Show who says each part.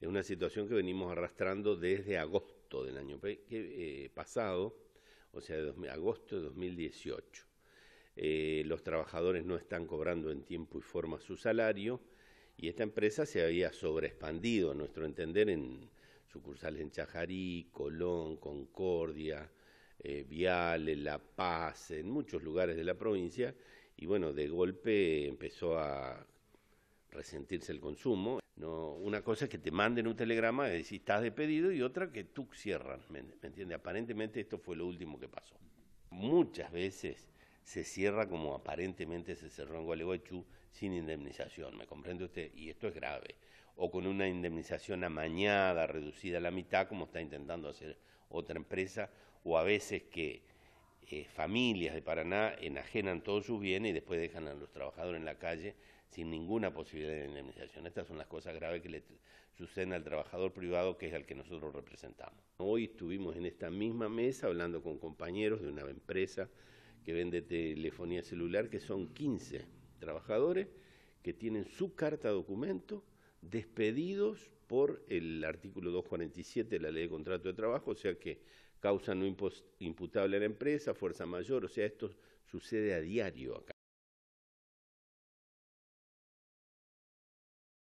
Speaker 1: Es una situación que venimos arrastrando desde agosto del año eh, pasado, o sea, agosto de 2018. Eh, los trabajadores no están cobrando en tiempo y forma su salario y esta empresa se había sobreexpandido, a nuestro entender, en sucursales en Chajarí, Colón, Concordia, eh, Viale, La Paz, en muchos lugares de la provincia, y bueno, de golpe empezó a resentirse el consumo. No, una cosa es que te manden un telegrama y decís estás despedido y otra que tú cierras. ¿me, entiende Aparentemente esto fue lo último que pasó. Muchas veces se cierra como aparentemente se cerró en Gualeguaychú sin indemnización, ¿me comprende usted? Y esto es grave. O con una indemnización amañada, reducida a la mitad, como está intentando hacer otra empresa, o a veces que eh, familias de Paraná enajenan todos sus bienes y después dejan a los trabajadores en la calle sin ninguna posibilidad de indemnización. Estas son las cosas graves que le suceden al trabajador privado, que es al que nosotros representamos. Hoy estuvimos en esta misma mesa hablando con compañeros de una empresa que vende telefonía celular, que son 15 trabajadores que tienen su carta documento despedidos por el artículo 247 de la Ley de Contrato de Trabajo, o sea que causa no imputable a la empresa, fuerza mayor, o sea, esto sucede a diario acá.